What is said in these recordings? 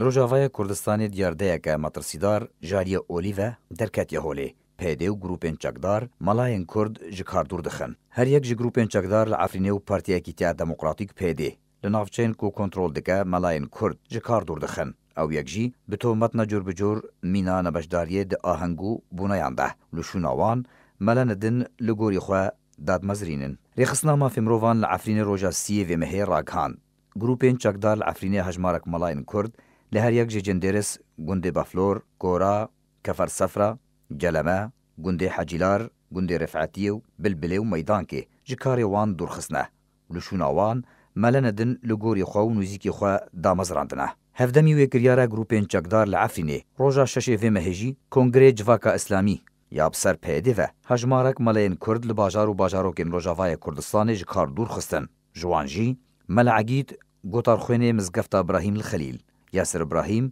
Rojavaya Kurdistanê diyardeyeke metirsîdar jariya Olîve derketiye holê. پێدێ و گروپên چەکدار مەلایەن کورد ji کاردور dixin. Her yek ji گروپên çekdar li Efrînê û partiyekî te demokratîk PD li navçeyên ku kontrol dike melayên Kurd ji kardor dixin. Ew yek jî bi tometna curbicor mîna nebeşdariyê di ahengû bûnayan de li şûnawan mele din li gorî xwe dadmezrînin. Rêxisna mafê mirovan li Efrînê roja siyê vê mehê rakan. Grupên çekdar li Efrînê hejmarek melayên Kurd لە هەر یەک جێجندێرس گوندێ بەفلۆر کۆرا کەفەر سەفرا جەلەمە گوندێ حەجیلار گوندێ ڕفعەتیە و بلبلێ و مەدانکێ ji karê wan durxistne li şûna wan melene din li gorî xwe û nûzîkê xwe damezrandine hevdemî wêkiryara grûpên çekdar li Efrînê roja şeşê vê mehêjî kongrê civaka İslamî ya bi ser pêdê ve hejmarek meleyên Kurd li bajar û bajarokên Rojavayê Kurdistanê ji kar dûr xistin ji wan jî meleegîd gotarxwênê mizgefta Brahim li Xelîl ياسر إبراهيم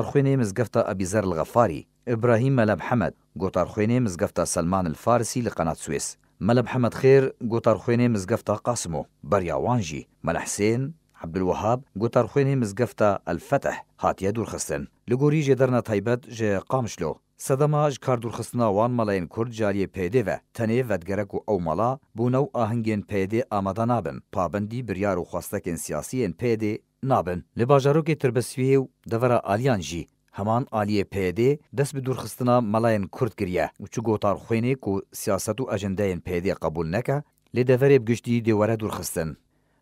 خويني مزقفتا أبي ذر الغفاري إبراهيم ملب حمد خويني مزقفتا سلمان الفارسي لقناة سويس ملب حمد خير خويني مزقفتا قاسمو بريا وانجي مل حسين عبد الوهاب خويني مزقفتا الفتح هات يدور خستن لغوري جدرنا تايبت جي قامشلو سەدەما ji کاردوورخستنا وان melayên كرد cariyê pêdêve و vedgerek û ew mala bûnew ahingên pêdê amada آمدانابن pabendî biryar û سياسيين siyasiyên nabin. Li bajarokê Tirbesiyê û devera aliyan jî heman aliyê PYD dest bi durxistina melayên Kurd kiriye û çi gotar xwênê ku siyaset û ejendeyên PYD qebûl neke, lê deverê giştî dêwere durxistin.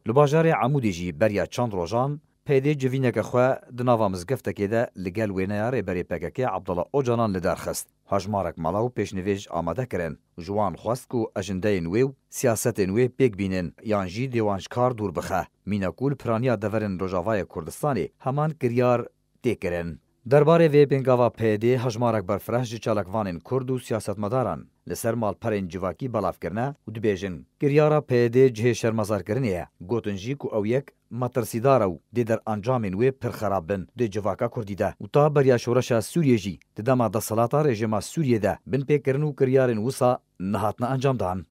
Li bajarê Emûdê jî beriya çand rojan, PYD civîneke xwe di nava mizgeftekê de li gel wêneyarê berê PKK Abdala Ocanan li derxist. hajmarek mala û pêşnivêj amade kirin ji wan xwest ku ejindeyên wê û siyasetên wê pêk bînin yan jî dêwanjkar dûr bixe mînekûl piraniya deverên Rojavayê Kurdistanê heman kiryar têkirin. Derbarê vê bêngava PD hejmarek berfreş ji çalakvanên Kurd û siyasetmedaran لسر مال پرین جواکی بلاف کرنا و دبیجن گریارا پیده جه شرمزار کرنیه گوتن جی کو او یک مترسیدار او د در انجامین وی پر خرابن د جواکا کوردی ده او تا بریا شورش سوریه جی د دما د سلاتا رژیما سوریه ده بن پکرنو کریارن وسا نهاتنا انجام دان